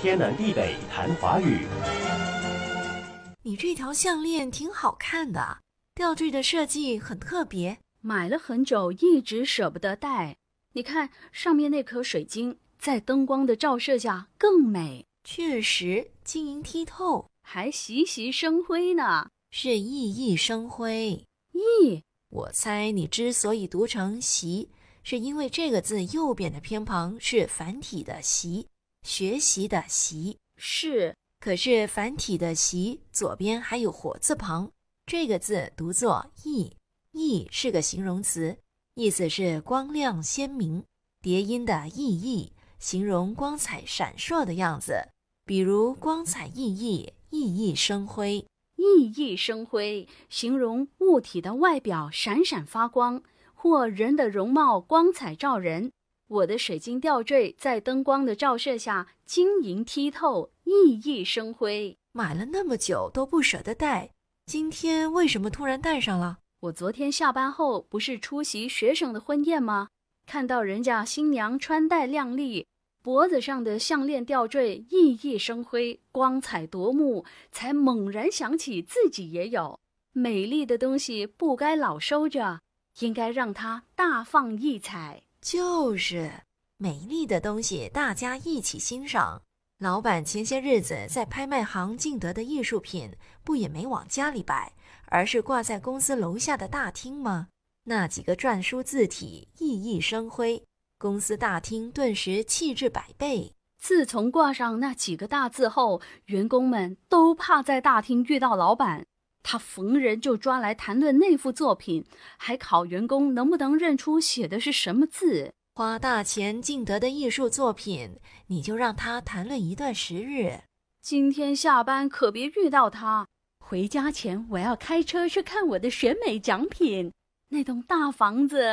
天南地北谈华语。你这条项链挺好看的，吊坠的设计很特别，买了很久，一直舍不得戴。你看上面那颗水晶，在灯光的照射下更美，确实晶莹剔透，还熠熠生辉呢。是熠熠生辉。咦，我猜你之所以读成“熠”，是因为这个字右边的偏旁是繁体的“熠”。学习的“习”是，可是繁体的“习”左边还有火字旁，这个字读作“意”。意是个形容词，意思是光亮鲜明。叠音的“意义”形容光彩闪烁的样子，比如“光彩熠熠”、“熠熠生辉”。“熠熠生辉”形容物体的外表闪闪发光，或人的容貌光彩照人。我的水晶吊坠在灯光的照射下晶莹剔透、熠熠生辉。买了那么久都不舍得戴，今天为什么突然戴上了？我昨天下班后不是出席学生的婚宴吗？看到人家新娘穿戴靓丽，脖子上的项链吊坠熠熠生辉、光彩夺目，才猛然想起自己也有美丽的东西，不该老收着，应该让它大放异彩。就是美丽的东西，大家一起欣赏。老板前些日子在拍卖行竞得的艺术品，不也没往家里摆，而是挂在公司楼下的大厅吗？那几个篆书字体熠熠生辉，公司大厅顿时气质百倍。自从挂上那几个大字后，员工们都怕在大厅遇到老板。他逢人就抓来谈论那幅作品，还考员工能不能认出写的是什么字。花大钱进得的艺术作品，你就让他谈论一段时日。今天下班可别遇到他。回家前我要开车去看我的选美奖品，那栋大房子。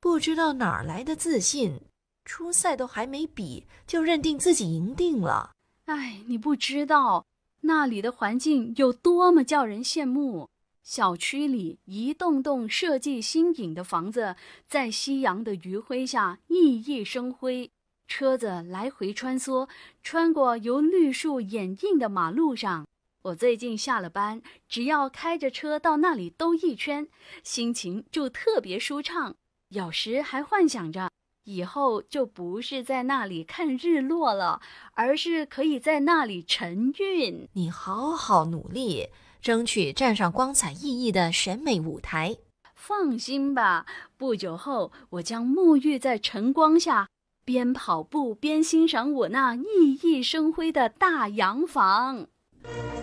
不知道哪来的自信，初赛都还没比，就认定自己赢定了。哎，你不知道。那里的环境有多么叫人羡慕！小区里一栋栋设计新颖的房子，在夕阳的余晖下熠熠生辉。车子来回穿梭，穿过由绿树掩映的马路上，我最近下了班，只要开着车到那里兜一圈，心情就特别舒畅。有时还幻想着。以后就不是在那里看日落了，而是可以在那里晨运。你好好努力，争取站上光彩熠熠的审美舞台。放心吧，不久后我将沐浴在晨光下，边跑步边欣赏我那熠熠生辉的大洋房。